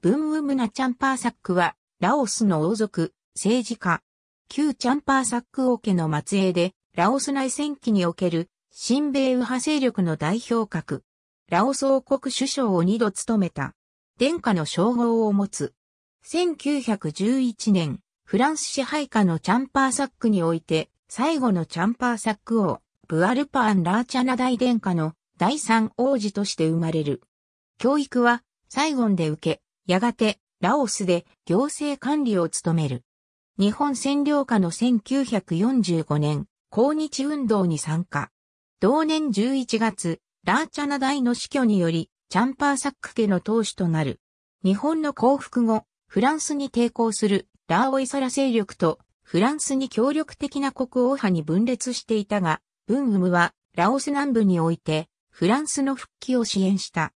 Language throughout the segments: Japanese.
ブンウムナチャンパーサックは、ラオスの王族、政治家。旧チャンパーサック王家の末裔で、ラオス内戦期における、新米右派勢力の代表格。ラオス王国首相を二度務めた。殿下の称号を持つ。1911年、フランス支配下のチャンパーサックにおいて、最後のチャンパーサック王、ブアルパーン・ラーチャナ大殿下の第三王子として生まれる。教育は、サイゴンで受け、やがてラオスで行政管理を務める。日本占領下の1945年、抗日運動に参加。同年11月、ラーチャナ大の死去により、チャンパーサック家の当主となる。日本の降伏後、フランスに抵抗するラーオイサラ勢力とフランスに協力的な国王派に分裂していたが、ブンウムはラオス南部においてフランスの復帰を支援した。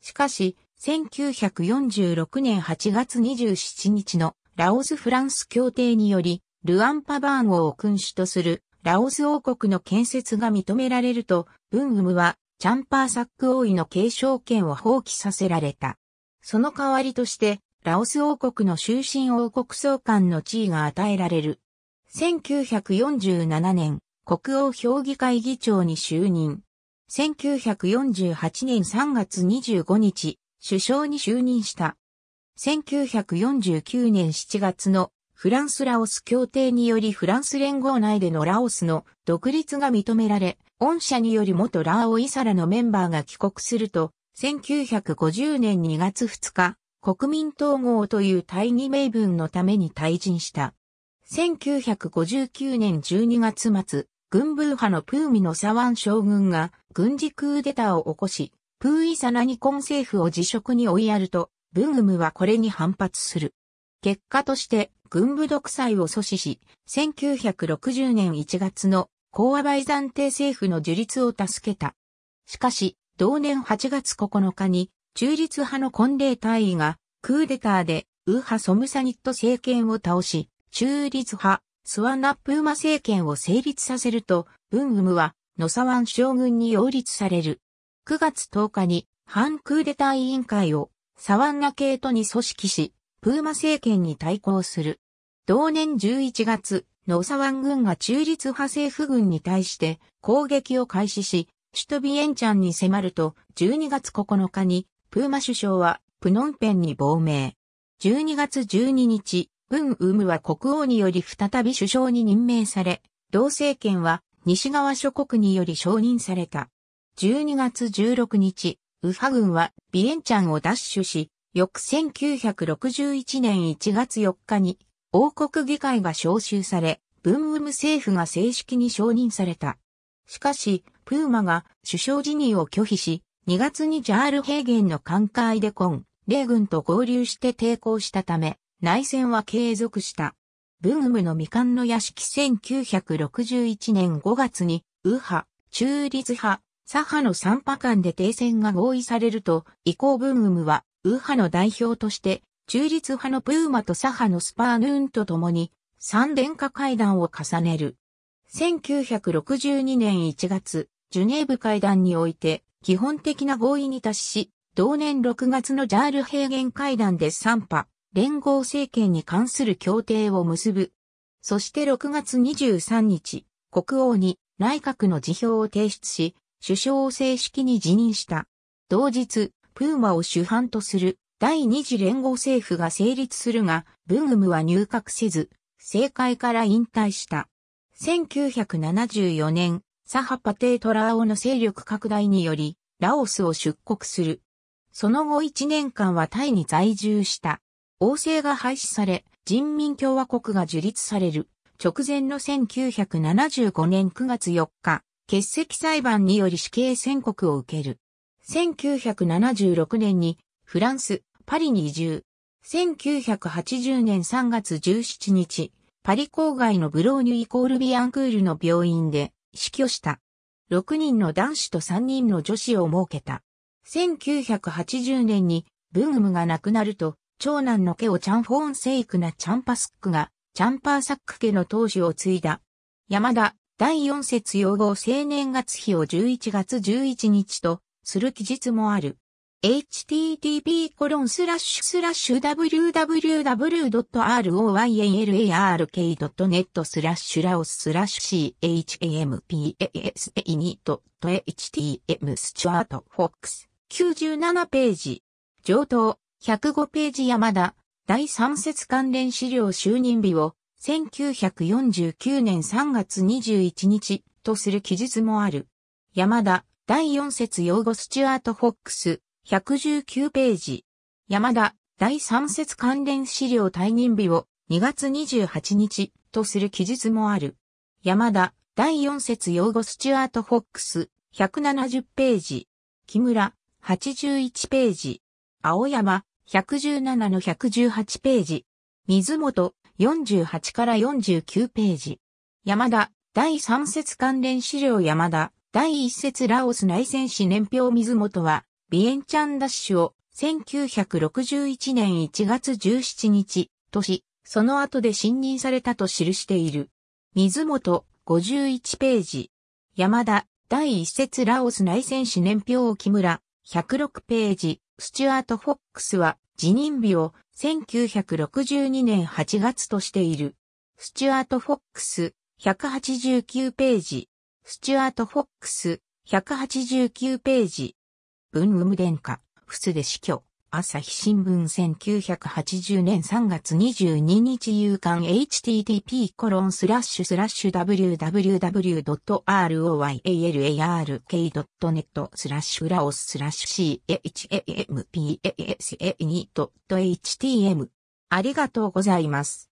しかし、1946年8月27日のラオス・フランス協定により、ルアンパバーンを君主とするラオス王国の建設が認められると、ブンウムはチャンパーサック王位の継承権を放棄させられた。その代わりとして、ラオス王国の終身王国総監の地位が与えられる。1947年、国王評議会議長に就任。1948年3月25日、首相に就任した。1949年7月のフランス・ラオス協定によりフランス連合内でのラオスの独立が認められ、御社により元ラーオイサラのメンバーが帰国すると、1950年2月2日、国民統合という大義名分のために退陣した。1959年12月末、軍部派のプーミのサワン将軍が軍事クーデターを起こし、プーイサナニコン政府を辞職に追いやると、ブングムはこれに反発する。結果として、軍部独裁を阻止し、1960年1月の講和バイザンテ政府の樹立を助けた。しかし、同年8月9日に、中立派の婚礼大尉が、クーデターで、右派ソムサニット政権を倒し、中立派、スワナップーマ政権を成立させると、ブングムは、ノサワン将軍に擁立される。9月10日に反クーデター委員会をサワンナ系とに組織し、プーマ政権に対抗する。同年11月、ノサワン軍が中立派政府軍に対して攻撃を開始し、首都ビエンチャンに迫ると、12月9日に、プーマ首相はプノンペンに亡命。12月12日、ブン・ウムは国王により再び首相に任命され、同政権は西側諸国により承認された。12月16日、ウファ軍はビエンチャンを奪取し、翌1961年1月4日に王国議会が招集され、ブンウム政府が正式に承認された。しかし、プーマが首相辞任を拒否し、2月にジャール平原の艦海でコン、米軍と合流して抵抗したため、内戦は継続した。ブンウムの未完の屋敷1961年5月に、ウハ、中立派、左派の三派間で停戦が合意されると、以降ブームは、右派の代表として、中立派のプーマと左派のスパーヌーンと共に、三殿下会談を重ねる。1962年1月、ジュネーブ会談において、基本的な合意に達し、同年6月のジャール平原会談で三派、連合政権に関する協定を結ぶ。そして6月23日、国王に内閣の辞表を提出し、首相を正式に辞任した。同日、プーマを主犯とする第二次連合政府が成立するが、ブングムは入閣せず、政界から引退した。1974年、サハパテートラオの勢力拡大により、ラオスを出国する。その後1年間はタイに在住した。王政が廃止され、人民共和国が樹立される。直前の1975年9月4日、欠席裁判により死刑宣告を受ける。1976年にフランス、パリに移住。1980年3月17日、パリ郊外のブローニュイコールビアンクールの病院で死去した。6人の男子と3人の女子を設けた。1980年にブーグムが亡くなると、長男の家をチャンフォーンセイクなチャンパスックが、チャンパーサック家の当主を継いだ。山田、第4節用語青年月日を11月11日とする記述もある。http://www.royalark.net スラッシュラオススラッシュ c h a m p a s i n i h t m スチュアートフォックス97ページ上等105ページ山田第3節関連資料就任日を1949年3月21日とする記述もある。山田、第4節用語スチュアート・フォックス、119ページ。山田、第3節関連資料退任日を2月28日とする記述もある。山田、第4節用語スチュアート・フォックス、170ページ。木村、81ページ。青山、117の118ページ。水本、48から49ページ。山田、第3節関連資料山田、第1節ラオス内戦史年表水本は、ビエンチャンダッシュを1961年1月17日、年、その後で信任されたと記している。水本、51ページ。山田、第1節ラオス内戦史年表を木村、106ページ。スチュアート・フォックスは辞任日を1962年8月としている。スチュアート・フォックス、189ページ。スチュアート・フォックス、189ページ。文ウ殿下、フスで死去。朝日新聞1980年3月22日夕刊 http コロンスラッシュスラッシュ www.royalark.net スラッシュラオススラッシュ champas2.htm ありがとうございます。